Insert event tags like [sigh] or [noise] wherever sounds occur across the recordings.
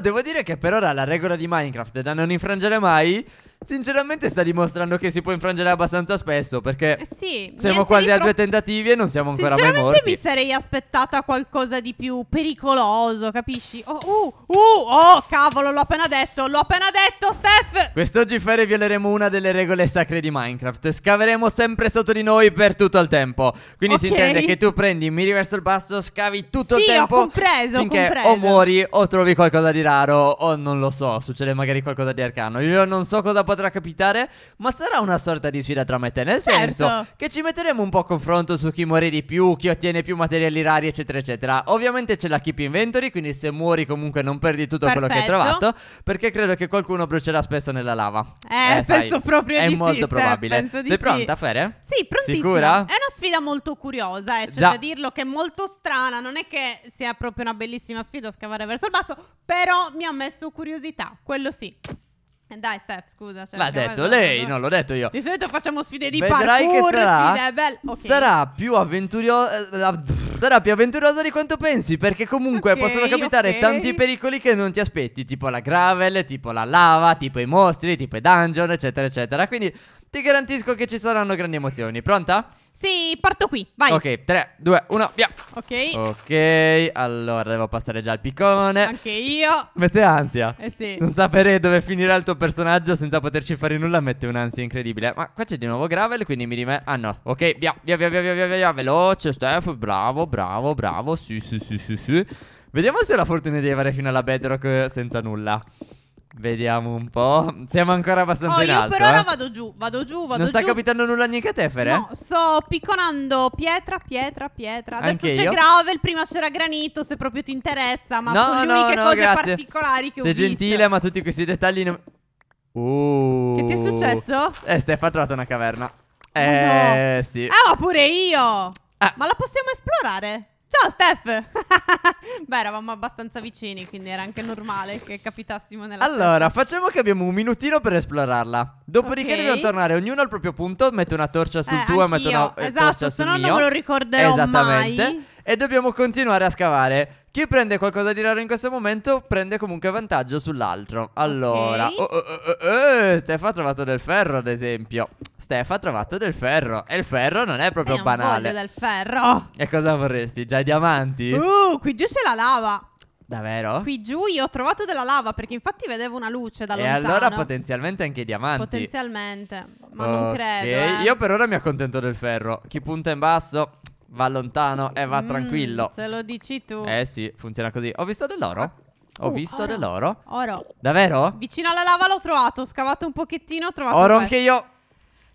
Devo dire che per ora la regola di Minecraft è da non infrangere mai Sinceramente sta dimostrando che si può infrangere abbastanza spesso perché eh sì, siamo quasi a due tentativi e non siamo ancora mai morti. mi sarei aspettata qualcosa di più pericoloso, capisci? Oh, uh, uh, oh, cavolo, l'ho appena detto, l'ho appena detto, Steph! Quest'oggi Fere violeremo una delle regole sacre di Minecraft. Scaveremo sempre sotto di noi per tutto il tempo. Quindi okay. si intende che tu prendi, mi riverso il basso, scavi tutto sì, il tempo. Ho compreso, finché ho compreso. o muori o trovi qualcosa di raro o non lo so, succede magari qualcosa di arcano. Io non so cosa potrà capitare, ma sarà una sorta di sfida tra me e te, nel certo. senso che ci metteremo un po' a confronto su chi muore di più, chi ottiene più materiali rari, eccetera, eccetera. Ovviamente c'è la keep inventory, quindi se muori comunque non perdi tutto Perfetto. quello che hai trovato, perché credo che qualcuno brucerà spesso nella lava. Eh, eh penso sai, proprio è di È molto sister, probabile. Sei sì. pronta, Fere? Sì, prontissima. Sicura? È una sfida molto curiosa, eh, c'è da dirlo che è molto strana, non è che sia proprio una bellissima sfida scavare verso il basso, però mi ha messo curiosità, quello sì. Dai, Steph, scusa. Cioè, L'ha detto mai... lei, no. non l'ho detto io. Di solito facciamo sfide di Vedrai che sarà, sfide, eh, okay. sarà, più avventurio... Eh, sarà più avventurosa di quanto pensi, perché comunque okay, possono capitare okay. tanti pericoli che non ti aspetti, tipo la gravel, tipo la lava, tipo i mostri, tipo i dungeon, eccetera, eccetera. Quindi ti garantisco che ci saranno grandi emozioni. Pronta? Sì, parto qui, vai. Ok, 3, 2, 1, via. Ok. Ok, allora devo passare già al piccone. Anche io. Mette ansia. Eh sì. Non sapere dove finirà il tuo personaggio senza poterci fare nulla mette un'ansia incredibile. Ma qua c'è di nuovo Gravel, quindi mi rime... Ah no, ok, via, via, via, via, via, via, via. veloce Steph, bravo, bravo, bravo, sì, sì, sì, sì, sì. Vediamo se ho la fortuna di arrivare fino alla bedrock eh, senza nulla. Vediamo un po'. Siamo ancora abbastanza oh, in alto. Io per ora eh? vado giù, vado giù, vado giù. Non sta capitando nulla neanche a te, Fere? No, sto picconando pietra, pietra, pietra. Adesso Anche c'è io? gravel, prima c'era granito, se proprio ti interessa, ma no, sono no, le uniche no, cose grazie. particolari che Sei ho visto. Sei gentile, ma tutti questi dettagli non... Uh. Che ti è successo? Eh, Stefano ha trovato una caverna. Oh, eh, no. sì. Ah, ma pure io! Ah. Ma la possiamo esplorare? Ciao Steph! [laughs] Beh, eravamo abbastanza vicini, quindi era anche normale che capitassimo nella Allora, facciamo che abbiamo un minutino per esplorarla. Dopodiché okay. dobbiamo tornare ognuno al proprio punto, metto una torcia sul eh, tuo e metto una esatto, torcia sul mio. Esatto, se no non me lo ricorderò Esattamente. mai e dobbiamo continuare a scavare. Chi prende qualcosa di raro in questo momento prende comunque vantaggio sull'altro. Allora, okay. oh, oh, oh, oh, oh Stefano ha trovato del ferro, ad esempio. Stefano ha trovato del ferro. E il ferro non è proprio eh, banale. Non del ferro. E cosa vorresti? Già i diamanti? Uh, qui giù c'è la lava. Davvero? Qui giù io ho trovato della lava perché infatti vedevo una luce da e lontano. E allora potenzialmente anche i diamanti. Potenzialmente, ma okay. non credo. Eh. Io per ora mi accontento del ferro. Chi punta in basso Va lontano e va mm, tranquillo. Se lo dici tu. Eh sì, funziona così. Ho visto dell'oro? Ah. Ho uh, visto oro. dell'oro. Oro. Davvero? Vicino alla lava l'ho trovato. Ho scavato un pochettino, ho trovato. Oro anche io.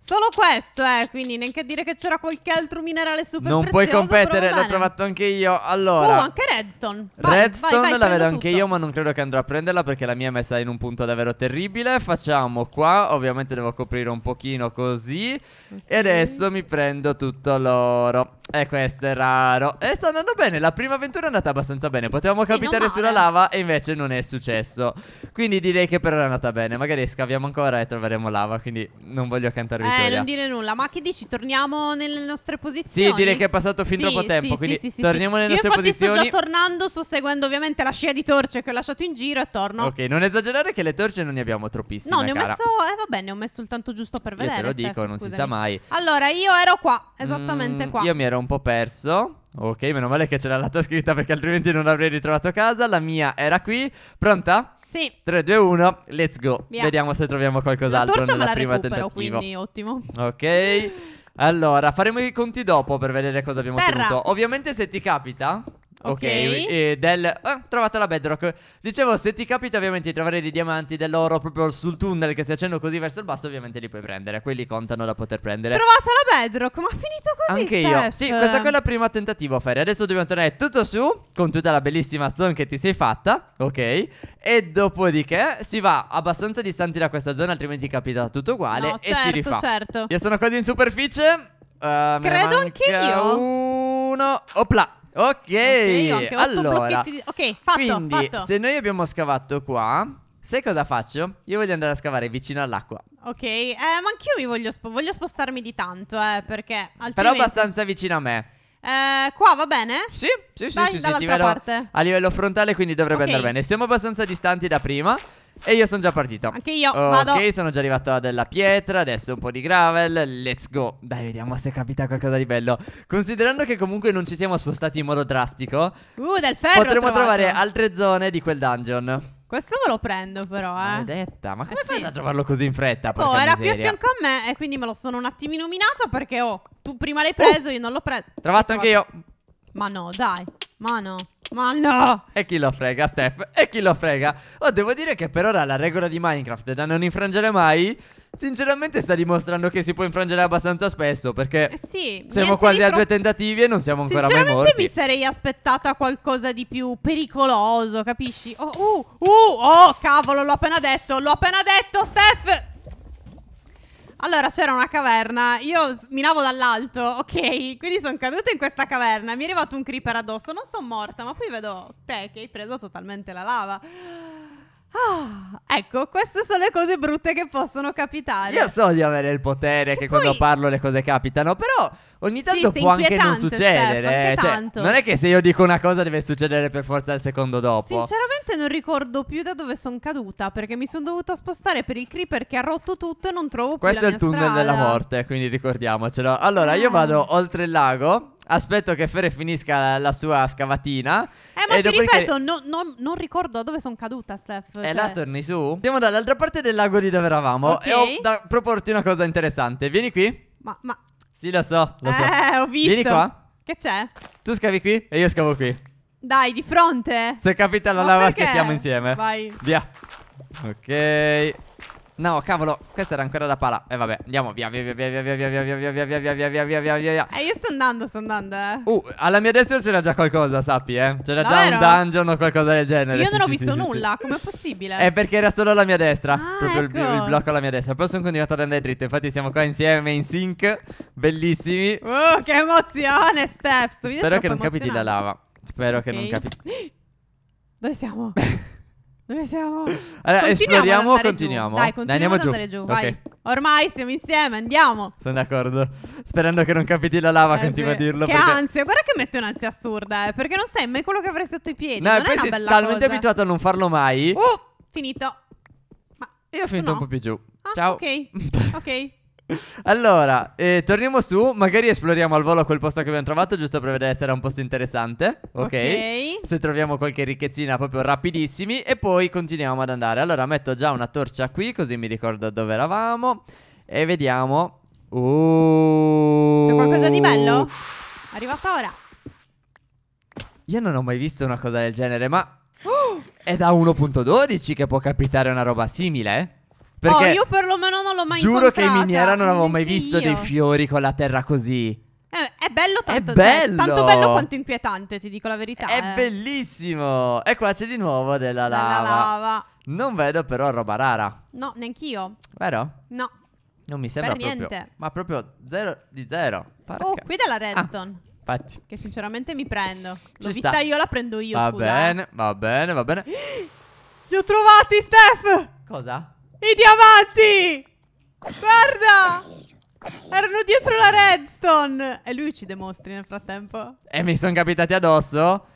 Solo questo, eh, quindi neanche a dire che c'era qualche altro minerale super Non prezioso, puoi competere, l'ho trovato anche io. Allora. Oh, anche redstone. Vai, redstone vai, vai, la vedo anche tutto. io, ma non credo che andrò a prenderla perché la mia è messa in un punto davvero terribile. Facciamo qua, ovviamente devo coprire un pochino così okay. e adesso mi prendo tutto l'oro. E questo è raro. E sta andando bene, la prima avventura è andata abbastanza bene. Potevamo sì, capitare sulla lava e invece non è successo. Quindi direi che per ora è andata bene. Magari scaviamo ancora e troveremo lava, quindi non voglio cantarvi eh, Vittoria. Eh, non dire nulla. Ma che dici? Torniamo nelle nostre posizioni. Sì, direi che è passato fin sì, troppo tempo. Sì, quindi sì, torniamo nelle nostre posizioni. Io sto già tornando, sto seguendo ovviamente la scia di torce che ho lasciato in giro e torno. Ok, non esagerare che le torce non ne abbiamo troppissime. No, ne ho cara. messo. Eh, vabbè, ne ho messo il tanto giusto per vedere. Io te lo dico, Steph, non scusami. si sa mai. Allora, io ero qua, mm, esattamente mm, qua. Io mi ero un po' perso. Ok, meno male che c'era la tua scritta perché altrimenti non avrei ritrovato casa. La mia era qui. Pronta? Sì. 3, 2, 1, let's go. Via. Vediamo se troviamo qualcos'altro nella la prima recupero, tentativo. quindi ottimo. Ok. Allora, faremo i conti dopo per vedere cosa abbiamo Terra. ottenuto. Ovviamente se ti capita Ok, okay del... Ah, eh, trovata la bedrock Dicevo, se ti capita ovviamente di trovare dei diamanti, dell'oro proprio sul tunnel che si accendono così verso il basso, ovviamente li puoi prendere Quelli contano da poter prendere Trovata la bedrock, ma ha finito così Anche step. io, sì, questa è la prima tentativo a fare Adesso dobbiamo tornare tutto su, con tutta la bellissima zone che ti sei fatta Ok, e dopodiché si va abbastanza distanti da questa zona, altrimenti capita tutto uguale no, e certo, si rifà certo. Io sono quasi in superficie Uh, Credo anche io. Uno. Opla. Ok, okay allora. Di... Ok, fatto, Quindi, fatto. se noi abbiamo scavato qua, sai cosa faccio? Io voglio andare a scavare vicino all'acqua. Ok, eh, ma anch'io mi voglio, spo voglio, spostarmi di tanto, eh, perché altrimenti... Però abbastanza vicino a me. Eh, qua va bene? Sì, sì, sì, Dai, sì, sì, sì ti vedo parte. a livello frontale, quindi dovrebbe okay. andare bene. Siamo abbastanza distanti da prima. E io sono già partito. Anche io. Ok, vado. sono già arrivato alla pietra. Adesso un po' di gravel. Let's go. Dai, vediamo se capita qualcosa di bello. Considerando che comunque non ci siamo spostati in modo drastico, uh, del ferro potremmo trovare altre zone di quel dungeon. Questo me lo prendo però, eh. Maledetta, ma eh come eh, fai sì. a trovarlo così in fretta? Oh, era miseria. più a fianco a me e quindi me lo sono un attimino minato perché, oh, tu prima l'hai preso, oh. io non l'ho preso. Trovato anche io. Ma no, dai, ma no. Ma no! E chi lo frega, Steph? E chi lo frega? Oh, devo dire che per ora la regola di Minecraft da non infrangere mai, sinceramente sta dimostrando che si può infrangere abbastanza spesso, perché eh sì, siamo quasi a due tentativi e non siamo ancora mai morti. Sinceramente mi sarei aspettata qualcosa di più pericoloso, capisci? Oh, uh, uh, oh, cavolo, l'ho appena detto, l'ho appena detto, Steph! Allora c'era una caverna, io minavo dall'alto, ok, quindi sono caduta in questa caverna, mi è arrivato un creeper addosso, non sono morta, ma poi vedo te che hai preso totalmente la lava. Ah, ecco, queste sono le cose brutte che possono capitare. Io so di avere il potere che poi... quando parlo le cose capitano, però Ogni tanto sì, può anche non succedere. Steph, anche cioè, non è che se io dico una cosa deve succedere per forza il secondo dopo. Sinceramente non ricordo più da dove sono caduta perché mi sono dovuta spostare per il creeper che ha rotto tutto e non trovo Questo più la Questo è il tunnel strada. della morte, quindi ricordiamocelo. Allora, io ah. vado oltre il lago aspetto che Fere finisca la, la sua scavatina. Eh, ma ti dopodiché... ripeto, no, no, non ricordo dove sono caduta, Steph. E eh, cioè... là torni su. Andiamo dall'altra parte del lago di dove eravamo. Okay. E ho da proporti una cosa interessante. Vieni qui. Ma, ma sì, lo so, lo so. Eh, ho visto. Vieni qua. Che c'è? Tu scavi qui e io scavo qui. Dai, di fronte. Se capita la Ma lava, perché? scattiamo insieme. Vai. Via. Ok. No, cavolo, questa era ancora da pala. E eh, vabbè, andiamo via, via, via, via, via, via, via, via, via, via, via, via, via, via, via, via, via, via. Eh, io sto andando, sto andando, eh. Uh, alla mia destra c'era già qualcosa, sappi, eh. C'era già un dungeon o qualcosa del genere. Io non ho visto nulla, com'è possibile? È perché era solo alla mia destra, proprio il blocco alla mia destra. Però sono continuato ad andare dritto, infatti siamo qua insieme in sync, bellissimi. Oh, che emozione, Steph. Spero che non capiti la lava. Spero che non capiti. Dove siamo? Dove siamo? Allora, esploriamo o continuiamo? Giù. Dai, continuiamo Dai, andiamo ad andare giù, okay. vai. Ormai siamo insieme, andiamo. Sono d'accordo. Sperando che non capiti la lava, eh, continua sì. a dirlo. Che perché... ansia, guarda che mette un'ansia assurda, eh, perché non sai mai quello che avrei sotto i piedi. No, non poi sei talmente cosa. abituato a non farlo mai. Oh, finito. Ma Io ho finito no. un po' più giù. Ah, Ciao. Ok, [laughs] ok. Allora, eh, torniamo su, magari esploriamo al volo quel posto che abbiamo trovato, giusto per vedere se era un posto interessante. Ok. Se troviamo qualche ricchezzina proprio rapidissimi e poi continuiamo ad andare. Allora, metto già una torcia qui, così mi ricordo dove eravamo. E vediamo. Uh... C'è qualcosa di bello? Arrivata ora. Io non ho mai visto una cosa del genere, ma... Oh! È da 1.12 che può capitare una roba simile? Eh? Perché... Oh, io per mai Giuro che in miniera non avevo mai visto dei fiori con la terra così. È, eh, è bello tanto. È cioè, bello. Tanto bello quanto inquietante, ti dico la verità. È eh. bellissimo. E qua c'è di nuovo della lava. Della lava. Non vedo però roba rara. No, neanch'io. Vero? No. Non mi sembra per proprio. Niente. Ma proprio zero di zero. Parca. Oh, qui della ah, redstone. Ah. Infatti. Che sinceramente mi prendo. L'ho Ci vista sta. io, la prendo io. Va scusa. bene, eh. va bene, va bene. [gasps] Li ho trovati, Steph! Cosa? I diamanti! Guarda! Erano dietro la redstone! E lui uccide mostri nel frattempo. E mi sono capitati addosso?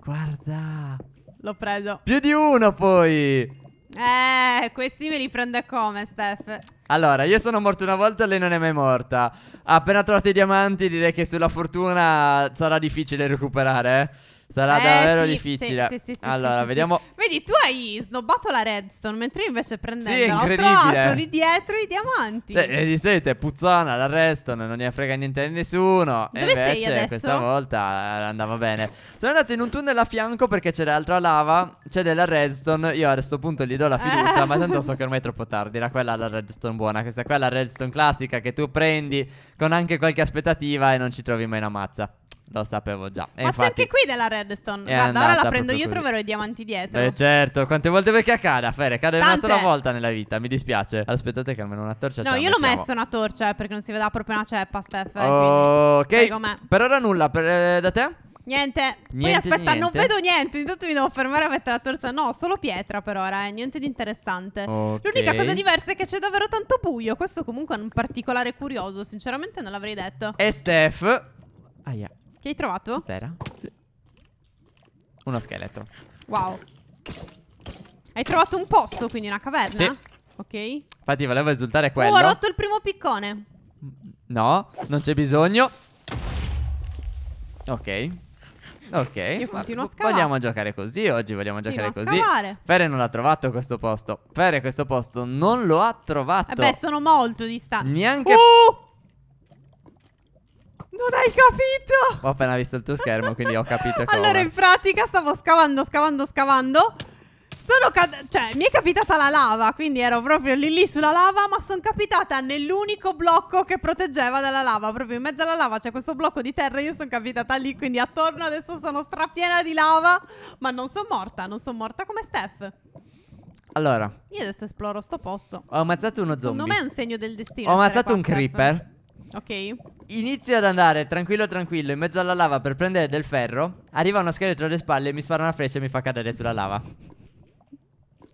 Guarda! L'ho preso. Più di uno poi! Eh, questi me li prende come, Steph? Allora, io sono morto una volta e lei non è mai morta. Appena trovato i diamanti, direi che sulla fortuna sarà difficile recuperare, eh. Sarà eh, davvero sì, difficile. Sì, sì, sì, allora, vediamo. Vedi, tu hai snobbato la redstone, mentre io invece prendendo sì, ho trovato lì dietro i diamanti. Sì, e eh, di solito è puzzona la redstone, non ne frega niente a nessuno. Dove e invece questa volta eh, andava bene. Sono andato in un tunnel a fianco perché c'era altra lava, c'è della redstone. Io a questo punto gli do la fiducia, eh. ma tanto so che ormai è troppo tardi. Era quella la redstone buona, questa qua è la redstone classica che tu prendi con anche qualche aspettativa e non ci trovi mai una mazza. Lo sapevo già. E Ma infatti... c'è anche qui della Redstone. Guarda, ora la prendo io e troverò i diamanti dietro. Beh, certo. Quante volte vuoi che accada, Fere? Cade Tante. una sola volta nella vita. Mi dispiace. aspettate che almeno una torcia No, io l'ho messa una torcia eh, perché non si vedeva proprio una ceppa, Steph. Eh, ok. Per ora nulla. Per, eh, da te? Niente. Poi niente, aspetta, niente. non vedo niente. Intanto mi devo fermare a mettere la torcia. No, solo pietra per ora, eh. Niente di interessante. Okay. L'unica cosa diversa è che c'è davvero tanto buio. Questo comunque è un particolare curioso. Sinceramente non l'avrei detto. E Steph. Aia. Che hai trovato? Sera. Uno scheletro. Wow. Hai trovato un posto, quindi una caverna? Sì. Ok. Infatti volevo esultare quello. Oh, ho rotto il primo piccone. No, non c'è bisogno. Ok. Ok. Io a scavare. Vogliamo giocare così oggi, vogliamo giocare così. Scavare. Fere non ha trovato questo posto. Fere questo posto non lo ha trovato. Vabbè, sono molto distante. Neanche... Uh! Non hai capito! Ho appena visto il tuo schermo, quindi ho capito come. Allora, in pratica stavo scavando, scavando, scavando. Sono caduta. Cioè, mi è capitata la lava, quindi ero proprio lì lì sulla lava, ma sono capitata nell'unico blocco che proteggeva dalla lava. Proprio in mezzo alla lava c'è questo blocco di terra, io sono capitata lì, quindi attorno adesso sono strapiena di lava, ma non sono morta, non sono morta come Steph. Allora. Io adesso esploro sto posto. Ho ammazzato uno zombie. Secondo me è un segno del destino. Ho ammazzato qua, un Steph. creeper. Ok. Inizio ad andare tranquillo tranquillo in mezzo alla lava per prendere del ferro. Arriva uno scheletro alle spalle, mi spara una freccia e mi fa cadere sulla lava.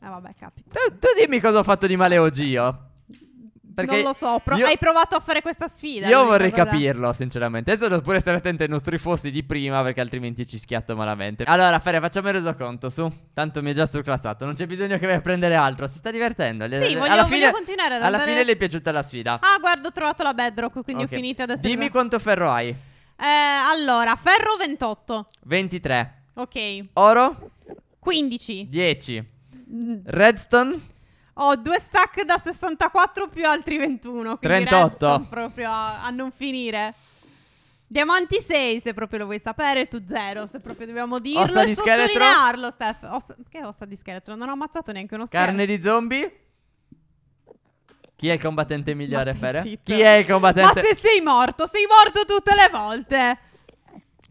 Ah vabbè, capita. Tu, tu dimmi cosa ho fatto di male oggi io. Perché non lo so, pro- hai provato a fare questa sfida. Io vorrei cosa... capirlo, sinceramente. Adesso devo pure stare attento ai nostri fossi di prima, perché altrimenti ci schiatto malamente. Allora, Fere, facciamo il resoconto, su. Tanto mi è già surclassato, non c'è bisogno che vai a prendere altro. Si sta divertendo. Sì, voglio, alla fine, continuare ad andare... Alla fine le è piaciuta la sfida. Ah, guarda, ho trovato la bedrock, quindi okay. ho finito adesso. Dimmi quanto ferro hai. Eh, allora, ferro 28. 23. Ok. Oro? 15. 10. Mm. Redstone? Ho due stack da 64 più altri 21. 38. proprio a, a, non finire. Diamanti 6 se proprio lo vuoi sapere, tu 0 se proprio dobbiamo dirlo ossa e di sottolinearlo, Steph. Osta, che ossa di scheletro? Non ho ammazzato neanche uno scheletro. Carne di zombie? Chi è il combattente migliore, Fere? Chi è il combattente? Ma se sei morto, sei morto tutte le volte.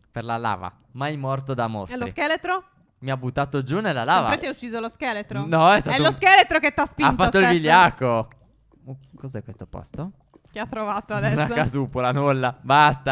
Per la lava, mai morto da mostri. E lo scheletro? mi ha buttato giù nella lava. Sempre ti ha ucciso lo scheletro? No, è stato... È lo scheletro che ti ha spinto, Ha fatto Steph. il vigliacco. Uh, cos'è questo posto? Che ha trovato adesso? Una casupola, nulla. Basta.